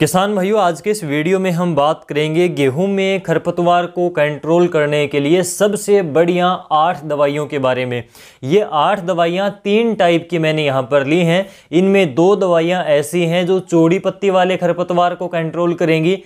किसान भाइयों आज के इस वीडियो में हम बात करेंगे गेहूं में खरपतवार को कंट्रोल करने के लिए सबसे बढ़िया आठ दवाइयों के बारे में ये आठ दवाइयाँ तीन टाइप की मैंने यहाँ पर ली हैं इनमें दो दवाइयाँ ऐसी हैं जो चौड़ी पत्ती वाले खरपतवार को कंट्रोल करेंगी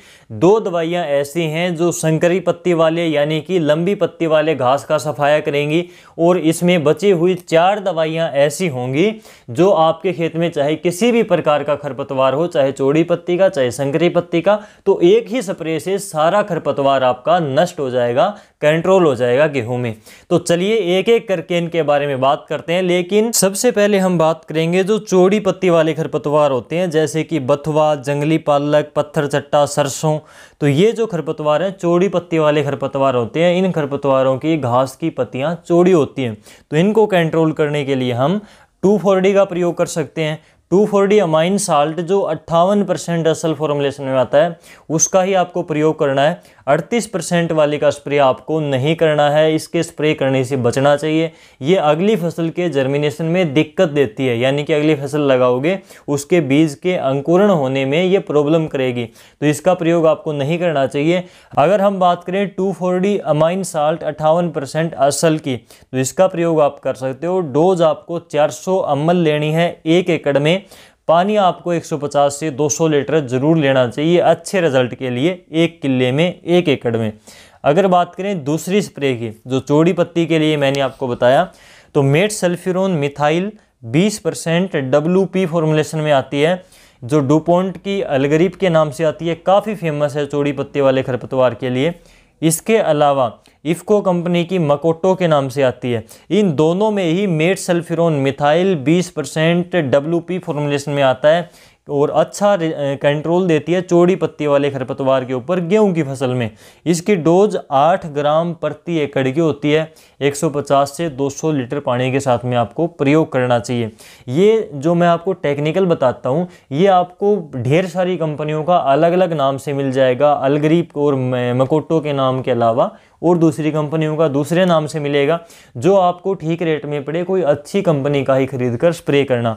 दो दवाइयाँ ऐसी हैं जो संकरी पत्ती वाले यानी कि लंबी पत्ती वाले घास का सफाया करेंगी और इसमें बची हुई चार दवाइयाँ ऐसी होंगी जो आपके खेत में चाहे किसी भी प्रकार का खरपतवार हो चाहे चौड़ी पत्ती का चाहे है संकरी पत्ती का तो एक ही स्प्रे से सारा खरपतवार आपका नष्ट हो जाएगा कंट्रोल हो जाएगा गेहूं में तो चलिए एक एक करके इनके बारे में बात करते हैं लेकिन सबसे पहले हम बात करेंगे जो चौड़ी पत्ती वाले खरपतवार होते हैं जैसे कि बथुआ जंगली पालक पत्थर चट्टा सरसों तो ये जो खरपतवार हैं चौड़ी पत्ती वाले खरपतवार होते हैं इन खरपतवारों की घास की पत्तियाँ चौड़ी होती हैं तो इनको कंट्रोल करने के लिए हम टू का प्रयोग कर सकते हैं two four D amine salt जो अट्ठावन परसेंट असल फॉर्मुलेशन में आता है उसका ही आपको प्रयोग करना है अड़तीस परसेंट वाली का स्प्रे आपको नहीं करना है इसके स्प्रे करने से बचना चाहिए ये अगली फसल के जर्मिनेशन में दिक्कत देती है यानी कि अगली फसल लगाओगे उसके बीज के अंकुरण होने में ये प्रॉब्लम करेगी तो इसका प्रयोग आपको नहीं करना चाहिए अगर हम बात करें two four D amine salt अट्ठावन परसेंट असल की तो इसका प्रयोग आप कर सकते हो डोज आपको चार सौ अमल लेनी है एक एकड़ में पानी आपको 150 से 200 लीटर ज़रूर लेना चाहिए अच्छे रिजल्ट के लिए एक किले में एक एकड़ में अगर बात करें दूसरी स्प्रे की जो चौड़ी पत्ती के लिए मैंने आपको बताया तो metsulfuron methyl 20 percent W P formulation में आती है जो डुपोंट की अलगरीब के नाम से आती है काफ़ी फेमस है चौड़ी पत्ते वाले खरपतवार के लिए इसके अलावा इफ़को कंपनी की मकोटो के नाम से आती है इन दोनों में ही metsulfuron methyl 20 percent W formulation में आता है और अच्छा कंट्रोल देती है चौड़ी पत्ती वाले खरपतवार के ऊपर गेहूं की फसल में इसकी डोज 8 ग्राम प्रति एकड़ की होती है 150 से 200 लीटर पानी के साथ में आपको प्रयोग करना चाहिए ये जो मैं आपको टेक्निकल बताता हूँ ये आपको ढेर सारी कंपनियों का अलग अलग नाम से मिल जाएगा अलगरीब और मकोटो के नाम के अलावा और दूसरी कंपनियों का दूसरे नाम से मिलेगा जो आपको ठीक रेट में पड़े कोई अच्छी कंपनी का ही खरीद कर स्प्रे करना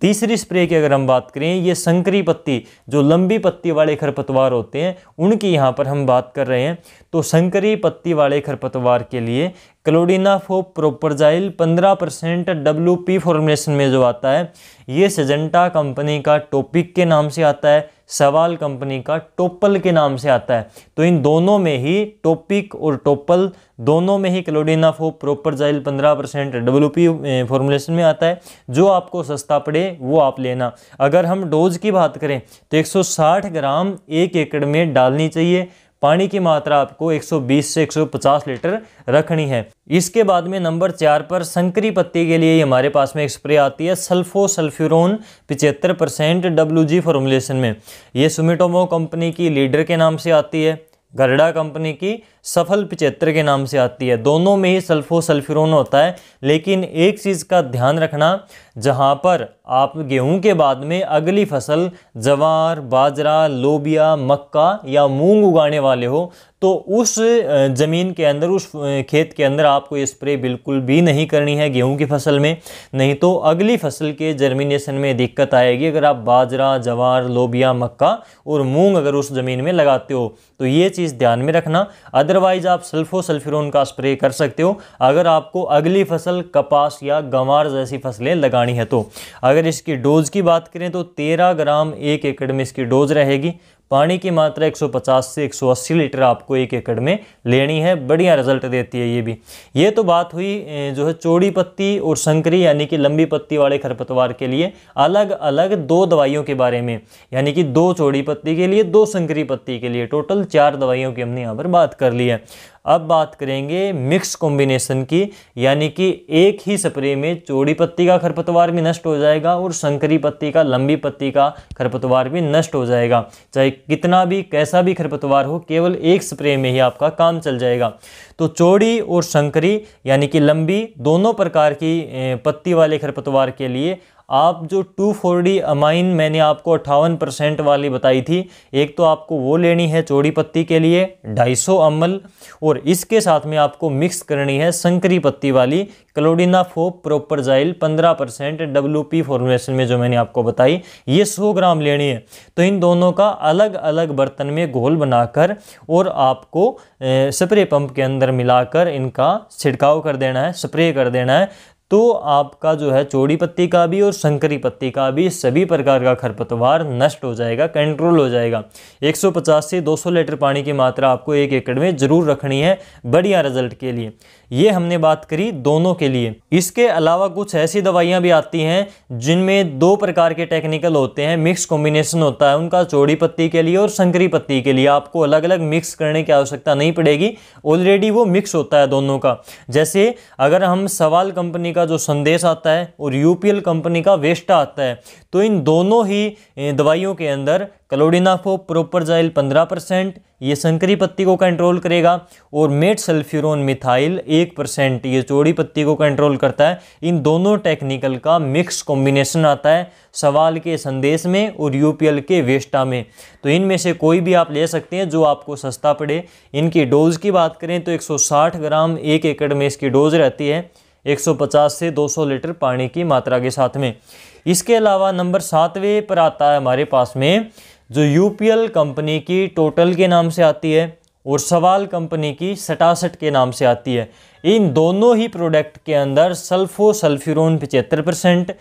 तीसरी स्प्रे की अगर हम बात करें ये संकरी पत्ती जो लंबी पत्ती वाले खरपतवार होते हैं उनकी यहाँ पर हम बात कर रहे हैं तो संकरी पत्ती वाले खरपतवार के लिए clodinafop propargyl 15 percent W formation में जो आता है ये सजेंटा कंपनी का टॉपिक के नाम से आता है सवाल कंपनी का टोपल के नाम से आता है तो इन दोनों में ही टोपिक और टोपल दोनों में ही क्लोडीन हो प्रोपर जाइल पंद्रह परसेंट डब्ल्यू पी फॉर्मुलेशन में आता है जो आपको सस्ता पड़े वो आप लेना अगर हम डोज की बात करें तो 160 ग्राम एक एकड़ में डालनी चाहिए पानी की मात्रा आपको 120 से 150 लीटर रखनी है इसके बाद में नंबर चार पर संकरी पत्ती के लिए हमारे पास में एक स्प्रे आती है सल्फो सल्फ्यूरोन पिचहत्तर परसेंट डब्ल्यू जी फॉर्मुलेशन में ये सुमिटोमो कंपनी की लीडर के नाम से आती है गरडा कंपनी की सफल पिचहत्तर के नाम से आती है दोनों में ही सल्फो सल्फिरोन होता है लेकिन एक चीज़ का ध्यान रखना जहाँ पर आप गेहूं के बाद में अगली फसल जवार बाजरा लोबिया मक्का या मूंग उगाने वाले हो तो उस ज़मीन के अंदर उस खेत के अंदर आपको ये स्प्रे बिल्कुल भी नहीं करनी है गेहूं की फसल में नहीं तो अगली फसल के जर्मिनेशन में दिक्कत आएगी अगर आप बाजरा जवार लोबिया मक्का और मूंग अगर उस ज़मीन में लगाते हो तो ये चीज़ ध्यान में रखना अदरवाइज आप सल्फो सल्फिरोन का स्प्रे कर सकते हो अगर आपको अगली फसल कपास या गंवार जैसी फसलें लगानी है तो अगर इसकी डोज की बात करें तो तेरह ग्राम एक एकड़ में इसकी डोज रहेगी पानी की मात्रा 150 से 180 लीटर आपको एक एकड़ में लेनी है बढ़िया रिजल्ट देती है ये भी ये तो बात हुई जो है चौड़ी पत्ती और संकरी यानी कि लंबी पत्ती वाले खरपतवार के लिए अलग अलग दो दवाइयों के बारे में यानी कि दो चौड़ी पत्ती के लिए दो संकरी पत्ती के लिए टोटल चार दवाइयों की हमने यहाँ पर बात कर ली है अब बात करेंगे मिक्स कॉम्बिनेशन की यानी कि एक ही स्प्रे में चौड़ी पत्ती का खरपतवार भी नष्ट हो जाएगा और संकरी पत्ती का लंबी पत्ती का खरपतवार भी नष्ट हो जाएगा चाहे कितना भी कैसा भी खरपतवार हो केवल एक स्प्रे में ही आपका काम चल जाएगा तो चौड़ी और संकरी यानी कि लंबी दोनों प्रकार की पत्ती वाले खरपतवार के लिए आप जो टू फोर डी अमाइन मैंने आपको अट्ठावन परसेंट वाली बताई थी एक तो आपको वो लेनी है चौड़ी पत्ती के लिए ढाई सौ अमल और इसके साथ में आपको मिक्स करनी है संकरी पत्ती वाली क्लोडिना फोप प्रोपरजाइल पंद्रह परसेंट डब्ल्यू पी फॉर्मेशन में जो मैंने आपको बताई ये सौ ग्राम लेनी है तो इन दोनों का अलग अलग बर्तन में घोल बनाकर और आपको स्प्रे पंप के अंदर मिलाकर इनका छिड़काव कर देना है स्प्रे कर देना है तो आपका जो है चौड़ी पत्ती का भी और संकरी पत्ती का भी सभी प्रकार का खरपतवार नष्ट हो जाएगा कंट्रोल हो जाएगा 150 से 200 लीटर पानी की मात्रा आपको एक एकड़ में ज़रूर रखनी है बढ़िया रिजल्ट के लिए ये हमने बात करी दोनों के लिए इसके अलावा कुछ ऐसी दवाइयाँ भी आती हैं जिनमें दो प्रकार के टेक्निकल होते हैं मिक्स कॉम्बिनेशन होता है उनका चौड़ी पत्ती के लिए और संकरी पत्ती के लिए आपको अलग अलग मिक्स करने की आवश्यकता नहीं पड़ेगी ऑलरेडी वो मिक्स होता है दोनों का जैसे अगर हम सवाल कंपनी का का जो संदेश आता है और यूपीएल कंपनी का वेस्टा आता है तो इन दोनों ही दवाइयों के अंदर कलोडिनाफो प्रोपरजाइल 15 परसेंट ये संकरी पत्ती को कंट्रोल करेगा और मेट सल्फ्यूरोन मिथाइल एक परसेंट ये चौड़ी पत्ती को कंट्रोल करता है इन दोनों टेक्निकल का मिक्स कॉम्बिनेशन आता है सवाल के संदेश में और यूपीएल के वेस्टा में तो इनमें से कोई भी आप ले सकते हैं जो आपको सस्ता पड़े इनकी डोज़ की बात करें तो 160 ग्राम एक एकड़ में इसकी डोज़ रहती है 150 से 200 लीटर पानी की मात्रा के साथ में इसके अलावा नंबर सातवें पर आता है हमारे पास में जो यू कंपनी की टोटल के नाम से आती है और सवाल कंपनी की सटासट के नाम से आती है इन दोनों ही प्रोडक्ट के अंदर सल्फो सल्फ्यूरोन पचहत्तर परसेंट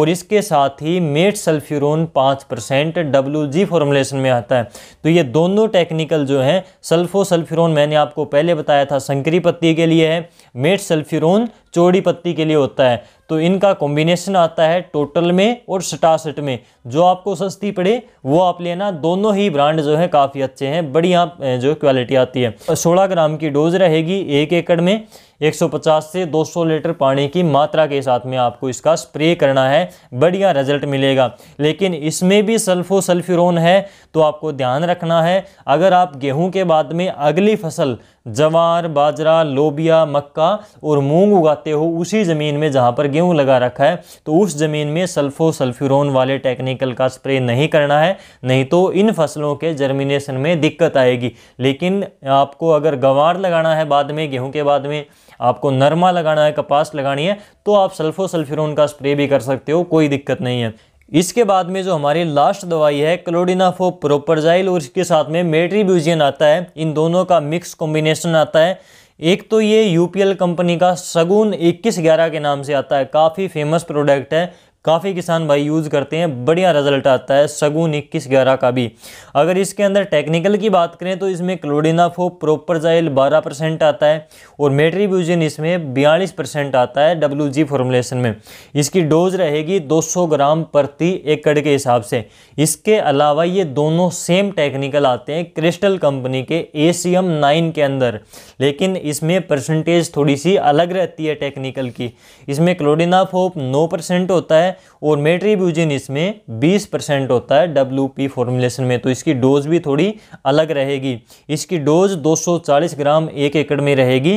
और इसके साथ ही मेट सल्फ्यूरोन पाँच परसेंट डब्ल्यू जी फॉर्मुलेशन में आता है तो ये दोनों टेक्निकल जो हैं सल्फो सल्फ्यूरोन मैंने आपको पहले बताया था संकरी पत्ती के लिए है मेट सल्फ्यूरोन चौड़ी पत्ती के लिए होता है तो इनका कॉम्बिनेशन आता है टोटल में और सटासट में जो आपको सस्ती पड़े वो आप लेना दोनों ही ब्रांड जो है काफ़ी अच्छे हैं बढ़िया जो क्वालिटी आती है सोलह ग्राम की डोज रहेगी एक एकड़ में 150 से 200 लीटर पानी की मात्रा के साथ में आपको इसका स्प्रे करना है बढ़िया रिजल्ट मिलेगा लेकिन इसमें भी सल्फो सल्फ्यूरोन है तो आपको ध्यान रखना है अगर आप गेहूं के बाद में अगली फसल जवार बाजरा लोबिया मक्का और मूंग उगाते हो उसी ज़मीन में जहाँ पर गेहूं लगा रखा है तो उस ज़मीन में सल्फो सल्फ्यूरोन वाले टेक्निकल का स्प्रे नहीं करना है नहीं तो इन फसलों के जर्मिनेशन में दिक्कत आएगी लेकिन आपको अगर गवार लगाना है बाद में गेहूँ के बाद में आपको नरमा लगाना है कपास लगानी है तो आप सल्फिरोन का स्प्रे भी कर सकते हो कोई दिक्कत नहीं है इसके बाद में जो हमारी लास्ट दवाई है क्लोडिनाफो प्रोपरजाइल और इसके साथ में मेट्रीब्यूजियन आता है इन दोनों का मिक्स कॉम्बिनेशन आता है एक तो ये यूपीएल कंपनी का सगुन 2111 के नाम से आता है काफ़ी फेमस प्रोडक्ट है काफ़ी किसान भाई यूज़ करते हैं बढ़िया रिजल्ट आता है सगुन इक्कीस ग्यारह का भी अगर इसके अंदर टेक्निकल की बात करें तो इसमें क्लोडिनाफो जाइल बारह परसेंट आता है और मेट्रीब्यूजन इसमें बयालीस परसेंट आता है डब्ल्यू जी फॉर्मुलेशन में इसकी डोज रहेगी दो सौ ग्राम प्रति एकड़ के हिसाब से इसके अलावा ये दोनों सेम टेक्निकल आते हैं क्रिस्टल कंपनी के ए सी एम नाइन के अंदर लेकिन इसमें परसेंटेज थोड़ी सी अलग रहती है टेक्निकल की इसमें क्लोडिनाफोप नौ परसेंट होता है है और मेट्रीब्यूजिन इसमें 20 परसेंट होता है डब्ल्यू पी फॉर्मुलेशन में तो इसकी डोज भी थोड़ी अलग रहेगी इसकी डोज 240 ग्राम एक एकड़ में रहेगी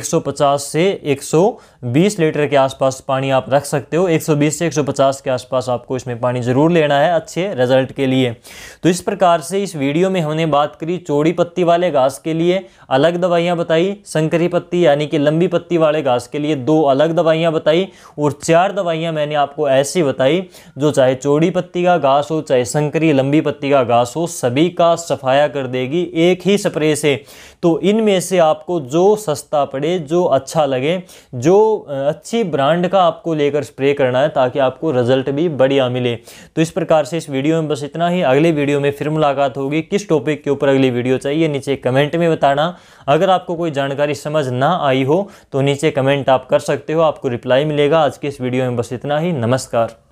150 से 120 लीटर के आसपास पानी आप रख सकते हो 120 से 150 के आसपास आपको इसमें पानी ज़रूर लेना है अच्छे रिजल्ट के लिए तो इस प्रकार से इस वीडियो में हमने बात करी चौड़ी पत्ती वाले घास के लिए अलग दवाइयाँ बताई संकरी पत्ती यानी कि लंबी पत्ती वाले घास के लिए दो अलग दवाइयाँ बताई और चार दवाइयाँ मैंने आपको ऐसी बताई जो चाहे चौड़ी पत्ती का घास हो चाहे संकरी लंबी पत्ती का घास हो सभी का सफाया कर देगी एक ही स्प्रे से तो इनमें से आपको जो सस्ता पड़े जो अच्छा लगे जो अच्छी ब्रांड का आपको लेकर स्प्रे करना है ताकि आपको रिजल्ट भी बढ़िया मिले तो इस प्रकार से इस वीडियो में बस इतना ही अगले वीडियो में फिर मुलाकात होगी किस टॉपिक के ऊपर अगली वीडियो चाहिए नीचे कमेंट में बताना अगर आपको कोई जानकारी समझ ना आई हो तो नीचे कमेंट आप कर सकते हो आपको रिप्लाई मिलेगा आज के इस वीडियो में बस इतना ही नमस्ते नमस्कार